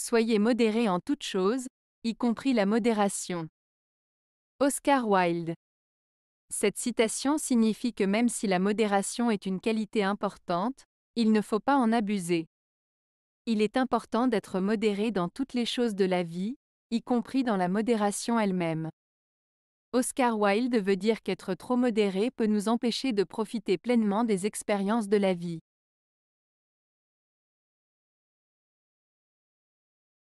Soyez modéré en toutes choses, y compris la modération. Oscar Wilde. Cette citation signifie que même si la modération est une qualité importante, il ne faut pas en abuser. Il est important d'être modéré dans toutes les choses de la vie, y compris dans la modération elle-même. Oscar Wilde veut dire qu'être trop modéré peut nous empêcher de profiter pleinement des expériences de la vie.